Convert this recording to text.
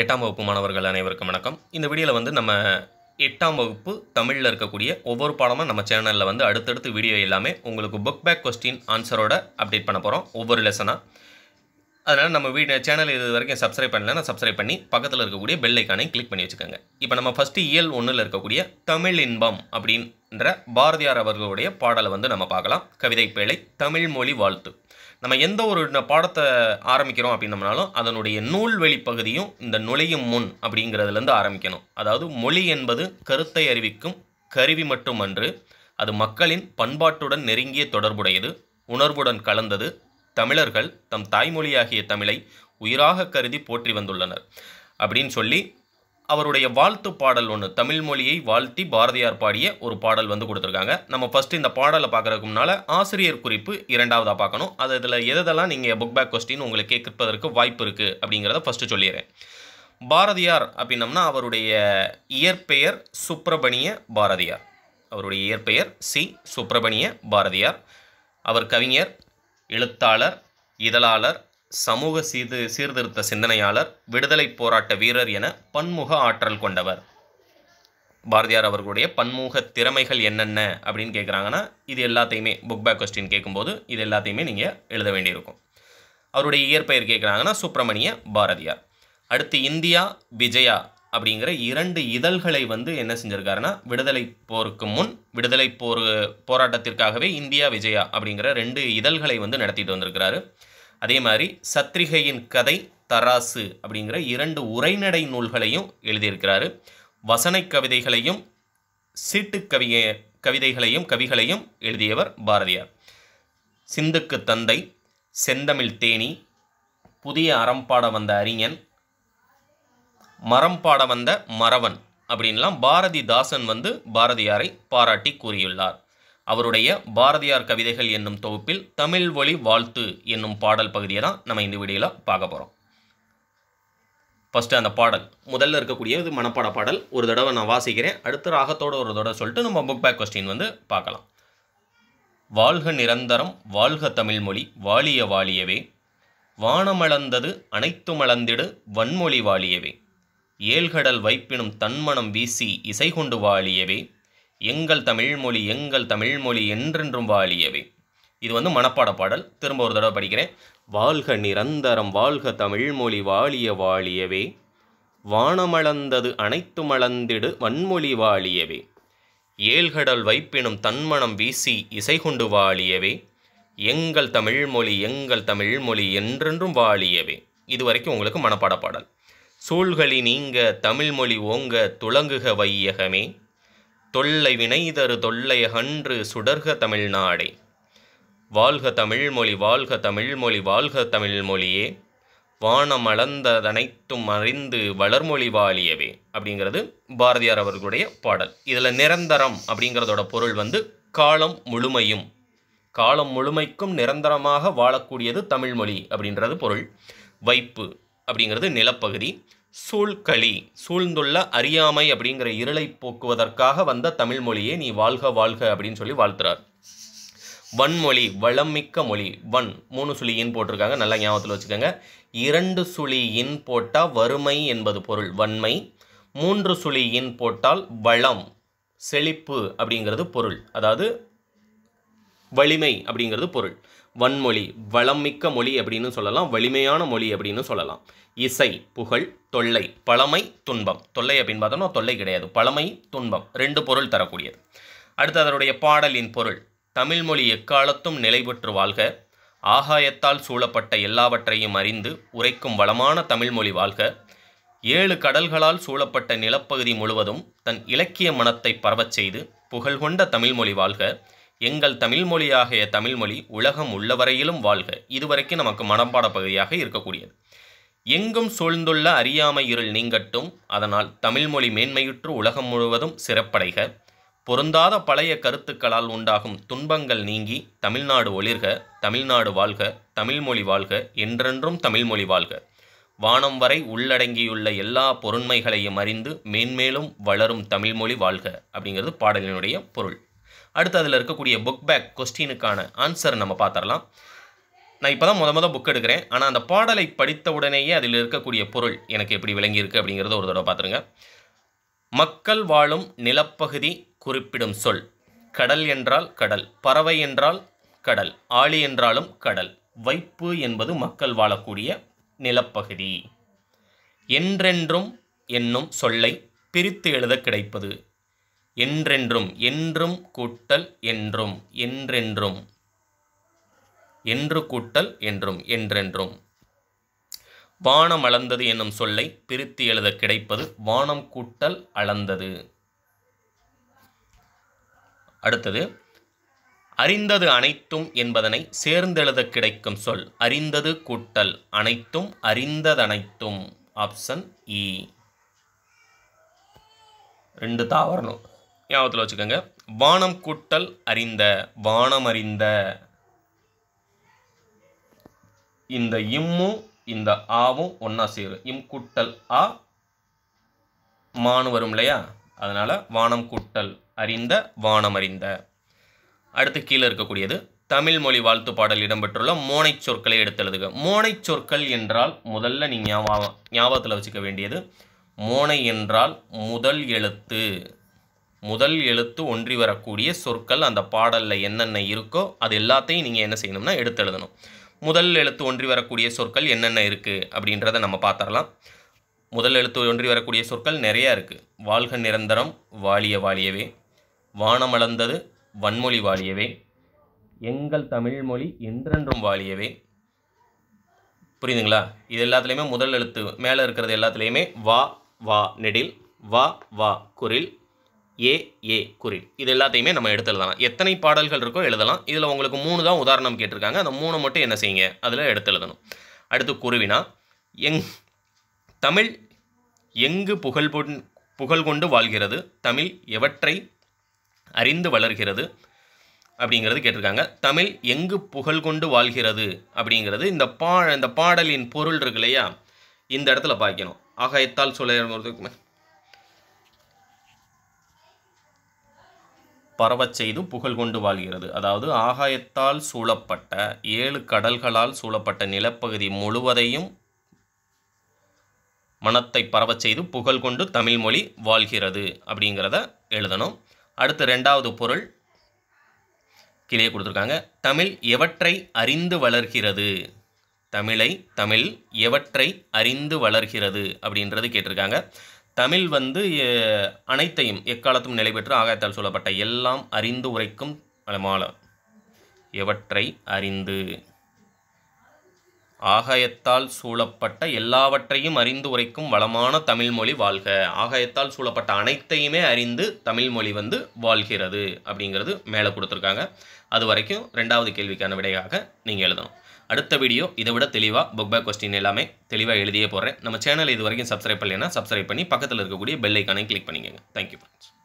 எட்டாம் வகுப்பு மாணவர்கள் அனைவருக்கும் வணக்கம் இந்த வீடியோவில் வந்து நம்ம எட்டாம் வகுப்பு தமிழில் இருக்கக்கூடிய ஒவ்வொரு பாடமாக நம்ம சேனலில் வந்து அடுத்தடுத்து வீடியோ எல்லாமே உங்களுக்கு புக் பேக் கொஸ்டின் ஆன்சரோட அப்டேட் பண்ண போகிறோம் ஒவ்வொரு லெசனாக அதனால் நம்ம வீடு சேனல் இது வரைக்கும் சப்ஸ்கிரைப் பண்ணலன்னா சப்ஸ்கிரைப் பண்ணி பக்கத்தில் இருக்கக்கூடிய பெல் ஐக்கானை கிளிக் பண்ணி வச்சுக்கோங்க இப்போ நம்ம ஃபஸ்ட்டு இயல் ஒன்றில் இருக்கக்கூடிய தமிழ் இன்பம் அப்படின்ற பாரதியார் அவர்களுடைய பாடலை வந்து நம்ம பார்க்கலாம் கவிதை பேழை தமிழ் மொழி வாழ்த்து நம்ம எந்த ஒரு பாடத்தை ஆரம்பிக்கிறோம் அப்படின்னம்னாலும் அதனுடைய நூல் பகுதியும் இந்த நுழையும் முன் அப்படிங்கிறதுலேருந்து ஆரம்பிக்கணும் அதாவது மொழி என்பது கருத்தை அறிவிக்கும் கருவி மட்டுமன்று அது மக்களின் பண்பாட்டுடன் நெருங்கிய தொடர்புடையது உணர்வுடன் கலந்தது தமிழர்கள் தம் தாய்மொழியாகிய தமிழை உயிராக கருதி போற்றி வந்துள்ளனர் அப்படின்னு சொல்லி அவருடைய வாழ்த்து பாடல் ஒன்று தமிழ் மொழியை வாழ்த்தி பாரதியார் பாடிய ஒரு பாடல் வந்து கொடுத்துருக்காங்க நம்ம ஃபஸ்ட்டு இந்த பாடலை பார்க்குறதுக்கு முன்னால் ஆசிரியர் குறிப்பு இரண்டாவதாக பார்க்கணும் அது இதில் எதெல்லாம் நீங்கள் புக் பேக் கொஸ்டின் உங்களுக்கு கேட்பதற்கு வாய்ப்பு இருக்குது அப்படிங்கிறத ஃபஸ்ட்டு சொல்லிடுறேன் பாரதியார் அப்படின்னம்னா அவருடைய இயற்பெயர் சுப்பிரபணிய பாரதியார் அவருடைய இயற்பெயர் சி சுப்பிரபணிய பாரதியார் அவர் கவிஞர் எழுத்தாளர் இதழாளர் சமூக சீது சீர்திருத்த சிந்தனையாளர் விடுதலை போராட்ட வீரர் என பன்முக ஆற்றல் கொண்டவர் பாரதியார் அவர்களுடைய பன்முக திறமைகள் என்னென்ன அப்படின்னு கேட்குறாங்கன்னா இது எல்லாத்தையுமே புக் பேக் கொஸ்டின் கேட்கும்போது இது எல்லாத்தையுமே நீங்கள் எழுத வேண்டியிருக்கும் அவருடைய இயற்பெயர் கேட்குறாங்கன்னா சுப்பிரமணிய பாரதியார் அடுத்து இந்தியா விஜயா அப்படிங்கிற இரண்டு இதழ்களை வந்து என்ன செஞ்சுருக்காருன்னா விடுதலை போருக்கு முன் விடுதலை போர் போராட்டத்திற்காகவே இந்தியா விஜயா அப்படிங்கிற ரெண்டு இதழ்களை வந்து நடத்திட்டு வந்திருக்கிறாரு அதே மாதிரி சத்ரிகையின் கதை தராசு அப்படிங்கிற இரண்டு உரைநடை நூல்களையும் எழுதியிருக்கிறாரு வசனை கவிதைகளையும் சீட்டு கவிய கவிதைகளையும் கவிகளையும் எழுதியவர் பாரதியார் சிந்துக்கு தந்தை செந்தமிழ் தேனி புதிய அறம்பாட வந்த அறிஞன் மரம் பாட வந்த மறவன் அப்படின்லாம் பாரதிதாசன் வந்து பாரதியாரை பாராட்டி கூறியுள்ளார் அவருடைய பாரதியார் கவிதைகள் என்னும் தொகுப்பில் தமிழ் ஒளி வாழ்த்து என்னும் பாடல் பகுதியை தான் நம்ம இந்த வீடியோவில் பார்க்க போகிறோம் ஃபஸ்ட்டு அந்த பாடல் முதல்ல இருக்கக்கூடிய இது மனப்பாட பாடல் ஒரு தடவை நான் வாசிக்கிறேன் அடுத்த ராகத்தோடு ஒரு தடவை சொல்லிட்டு நம்ம புக் பேக் கொஸ்டின் வந்து பார்க்கலாம் வாழ்க நிரந்தரம் வாழ்க தமிழ்மொழி வாழிய வாழியவே வானமளந்தது அனைத்து மலந்திடு வன்மொழி வாழியவே ஏழ்கடல் வைப்பினும் தன்மணம் வீசி இசை கொண்டு வாழியவே எங்கள் தமிழ்மொழி எங்கள் தமிழ்மொழி என்றென்றும் வாழியவே இது வந்து மனப்பாட பாடல் திரும்ப ஒரு தடவை படிக்கிறேன் வாழ்க நிரந்தரம் வாழ்க தமிழ்மொழி வாழிய வாழியவே வானமளந்தது அனைத்து மளந்திடு வன்மொழி வாழியவே ஏழ்கடல் வைப்பினும் தன்மணம் வீசி இசைகொண்டு வாழியவே எங்கள் தமிழ்மொழி எங்கள் தமிழ்மொழி என்றென்றும் வாழியவே இது வரைக்கும் உங்களுக்கு மனப்பாட பாடல் சூழ்களி நீங்க தமிழ்மொழி ஓங்க துளங்குக வையகமே தொல்லை வினைதரு தொல்லை அன்று சுடர்க தமிழ்நாடே வாழ்க தமிழ்மொழி வாழ்க தமிழ்மொழி வாழ்க தமிழ்மொழியே வானம் அளந்ததனைத்தும் அறிந்து வளர்மொழி வாழியவே அப்படிங்கிறது பாரதியார் அவர்களுடைய பாடல் இதில் நிரந்தரம் அப்படிங்கிறதோட பொருள் வந்து காலம் முழுமையும் காலம் முழுமைக்கும் நிரந்தரமாக வாழக்கூடியது தமிழ்மொழி அப்படின்றது பொருள் வைப்பு அப்படிங்கிறது நிலப்பகுதி சூழ்களி சூழ்ந்துள்ள அறியாமை அப்படிங்கிற இருளை போக்குவதற்காக வந்த தமிழ் மொழியே நீ வாழ்க வாழ்க அப்படின்னு சொல்லி வாழ்த்துறார் வன்மொழி வளம் மிக்க மொழி வன் மூணு சுழியின் போட்டிருக்காங்க நல்லா ஞாபகத்தில் வச்சுக்கோங்க இரண்டு சுழியின் போட்டால் வறுமை என்பது பொருள் வன்மை மூன்று சுழியின் போட்டால் வளம் செழிப்பு அப்படிங்கிறது பொருள் அதாவது வலிமை அப்படிங்கிறது பொருள் வன்மொழி வளமிக்க மொழி அப்படின்னு சொல்லலாம் வலிமையான மொழி அப்படின்னு சொல்லலாம் இசை புகழ் தொல்லை பழமை துன்பம் தொல்லை அப்படின்னு பார்த்தோம்னா தொல்லை கிடையாது பழமை துன்பம் ரெண்டு பொருள் தரக்கூடியது அடுத்து அதனுடைய பாடலின் பொருள் தமிழ்மொழி எக்காலத்தும் நிலை பெற்று வாழ்க ஆகாயத்தால் சூழப்பட்ட எல்லாவற்றையும் அறிந்து உரைக்கும் வளமான தமிழ்மொழி வாழ்க ஏழு கடல்களால் சூழப்பட்ட நிலப்பகுதி முழுவதும் தன் இலக்கிய மனத்தை பரவச் செய்து புகழ்கொண்ட தமிழ்மொழி வாழ்க எங்கள் தமிழ் மொழியாகிய தமிழ்மொழி உலகம் உள்ளவரையிலும் வாழ்க இதுவரைக்கும் நமக்கு மனப்பாட பகுதியாக இருக்கக்கூடியது எங்கும் சூழ்ந்துள்ள அறியாமை இருள் நீங்கட்டும் அதனால் தமிழ்மொழி மேன்மையுற்று உலகம் முழுவதும் சிறப்படைக பொருந்தாத பழைய கருத்துக்களால் உண்டாகும் துன்பங்கள் நீங்கி தமிழ்நாடு ஒளிர்க தமிழ்நாடு வாழ்க தமிழ்மொழி வாழ்க என்றென்றும் தமிழ்மொழி வாழ்க வானம் வரை உள்ளடங்கியுள்ள எல்லா பொருண்மைகளையும் அறிந்து மேன்மேலும் வளரும் தமிழ்மொழி வாழ்க அப்படிங்கிறது பாடலினுடைய பொருள் அடுத்து அதில் இருக்கக்கூடிய புக் பேக் கொஸ்டினுக்கான ஆன்சர் நம்ம பார்த்துடலாம் நான் இப்போ தான் முத முத புக் எடுக்கிறேன் ஆனால் அந்த பாடலை படித்த உடனேயே அதில் இருக்கக்கூடிய பொருள் எனக்கு எப்படி விளங்கியிருக்கு அப்படிங்கிறத ஒரு தடவை பார்த்துருங்க மக்கள் வாழும் நிலப்பகுதி குறிப்பிடும் சொல் கடல் என்றால் கடல் பறவை என்றால் கடல் ஆளி என்றாலும் கடல் வைப்பு என்பது மக்கள் வாழக்கூடிய நிலப்பகுதி என்றென்றும் என்னும் சொல்லை பிரித்து எழுத கிடைப்பது என்றென்றும் என்றும் கூட்டல் என்றும் என்றென்றும் என்று கூட்டல் என்றும் என்றென்றும் வானம் அளந்தது என்னும் சொல்லை பிரித்து எழுத கிடைப்பது வானம் கூட்டல் அளந்தது அடுத்தது அறிந்தது அனைத்தும் என்பதனை சேர்ந்தெழுத கிடைக்கும் சொல் அறிந்தது கூட்டல் அனைத்தும் அறிந்ததனைத்தும் ஆப்ஷன் இ e. ரெண்டு தாவரணும் ஞாபகத்தில் வச்சுக்கோங்க வானம் கூட்டல் அறிந்த வானம் அறிந்த இந்த இம்மும் இந்த ஆவும் ஒன்றா சேரும் இம் கூட்டல் ஆ மானு வரும் இல்லையா அதனால் வானம் கூட்டல் அறிந்த வானம் அறிந்த அடுத்து கீழே இருக்கக்கூடியது தமிழ் மொழி வாழ்த்து பாடல் இடம்பெற்றுள்ள மோனை சொற்களை எடுத்து எழுதுக மோனை சொற்கள் என்றால் முதல்ல நீங்கள் ஞாபகத்தில் வச்சுக்க வேண்டியது மோனை என்றால் முதல் எழுத்து முதல் எழுத்து ஒன்றி வரக்கூடிய சொற்கள் அந்த பாடலில் என்னென்ன இருக்கோ அது எல்லாத்தையும் நீங்கள் என்ன செய்யணும்னா எடுத்து எழுதணும் முதல் எழுத்து ஒன்றி வரக்கூடிய சொற்கள் என்னென்ன இருக்குது அப்படின்றத நம்ம பார்த்துடலாம் முதல் எழுத்து ஒன்றி வரக்கூடிய சொற்கள் நிறையா இருக்குது வாழ்க நிரந்தரம் வாழிய வாழியவே வானமளந்தது வன்மொழி வாழியவே எங்கள் தமிழ் மொழி என்றென்றும் வாழியவே புரியுதுங்களா இது எல்லாத்துலேயுமே முதல் எழுத்து மேலே இருக்கிறது எல்லாத்துலேயுமே வா வா நெடில் வா வா குரில் ஏ ஏ குறி இது எல்லாத்தையுமே நம்ம எடுத்துலாம் எத்தனை பாடல்கள் இருக்கோ எழுதலாம் இதில் உங்களுக்கு மூணு தான் உதாரணம் கேட்டிருக்காங்க அந்த மூணு மட்டும் என்ன செய்யுங்க அதில் எடுத்து எழுதணும் அடுத்து குருவினா எங் தமிழ் எங்கு புகழ் புகழ் கொண்டு வாழ்கிறது தமிழ் எவற்றை அறிந்து வளர்கிறது அப்படிங்கிறது கேட்டிருக்காங்க தமிழ் எங்கு புகழ் கொண்டு வாழ்கிறது அப்படிங்கிறது இந்த பா இந்த பாடலின் பொருள் இருக்கு இல்லையா இந்த இடத்துல பார்க்கணும் ஆகாயத்தால் சொல்ல பரவச் செய்து புகழ் கொண்டு வாழ்கிறது அதாவது ஆகாயத்தால் சூழப்பட்ட ஏழு கடல்களால் சூழப்பட்ட நிலப்பகுதி முழுவதையும் மனத்தை பரவச் செய்து புகழ் கொண்டு தமிழ்மொழி வாழ்கிறது அப்படிங்கிறத எழுதணும் அடுத்து ரெண்டாவது பொருள் கீழே கொடுத்துருக்காங்க தமிழ் எவற்றை அறிந்து வளர்கிறது தமிழை தமிழ் எவற்றை அறிந்து வளர்கிறது அப்படின்றது கேட்டிருக்காங்க தமிழ் வந்து அனைத்தையும் எக்காலத்தும் நிலை பெற்று ஆகாயத்தால் சொல்லப்பட்ட எல்லாம் அறிந்து உரைக்கும் மாலை எவற்றை அறிந்து ஆகாயத்தால் சூழப்பட்ட எல்லாவற்றையும் அறிந்து உரைக்கும் வளமான தமிழ்மொழி வாழ்க ஆகாயத்தால் சூழப்பட்ட அனைத்தையுமே அறிந்து தமிழ்மொழி வந்து வாழ்கிறது அப்படிங்கிறது மேலே கொடுத்துருக்காங்க அது வரைக்கும் ரெண்டாவது கேள்விக்கான விடையாக நீங்கள் எழுதணும் அடுத்த வீடியோ இதை விட தெளிவாக புக் பேக் கொஸ்டின் எல்லாமே தெளிவாக எழுதியே போகிறேன் நம்ம சேனல் இது வரைக்கும் சப்ஸ்கிரைப் பண்ணலைன்னா சப்ஸ்கிரைப் பண்ணி பக்கத்தில் இருக்கக்கூடிய பெல் கிளிக் பண்ணிக்கோங்க தேங்க்யூ ஃப்ரெண்ட்ஸ்